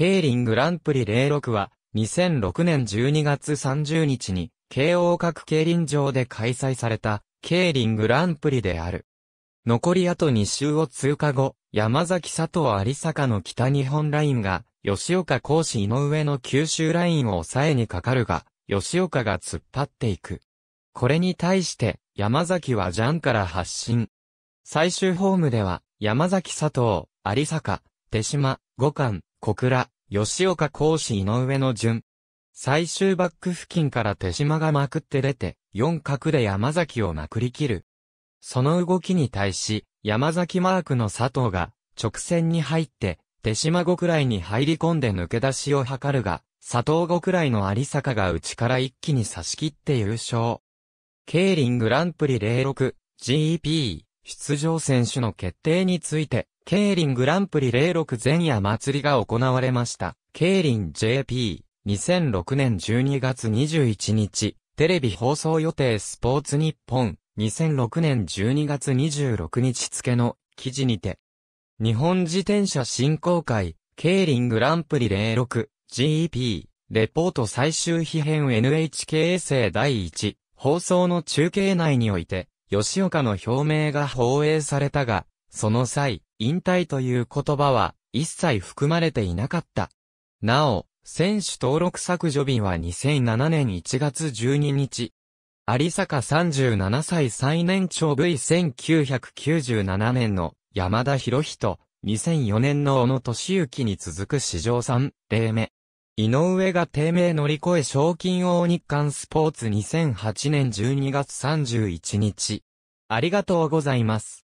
ケーリングランプリ06は、2006年12月30日に、京王各競輪場で開催された、ケーリングランプリである。残りあと2周を通過後、山崎佐藤有坂の北日本ラインが、吉岡講師井上の九州ラインを抑えにかかるが、吉岡が突っ張っていく。これに対して、山崎はジャンから発進。最終ホームでは、山崎佐藤、有坂、手島、五冠、小倉、吉岡講師井上の順。最終バック付近から手島がまくって出て、四角で山崎をまくり切る。その動きに対し、山崎マークの佐藤が、直線に入って、手島5くらいに入り込んで抜け出しを図るが、佐藤5くらいの有坂が内から一気に差し切って優勝。ケーリングランプリ 06GEP 出場選手の決定について、ケーリングランプリ06前夜祭りが行われました。ケーリン JP、2006年12月21日、テレビ放送予定スポーツ日本、2006年12月26日付の記事にて、日本自転車振興会、ケーリングランプリ06、GEP、レポート最終批編 NHK 衛星第1、放送の中継内において、吉岡の表明が放映されたが、その際、引退という言葉は一切含まれていなかった。なお、選手登録削除日は2007年1月12日。有坂37歳最年長 V1997 年の山田博人、2004年の小野俊幸に続く史上3例目。井上が低迷乗り越え賞金王日刊スポーツ2008年12月31日。ありがとうございます。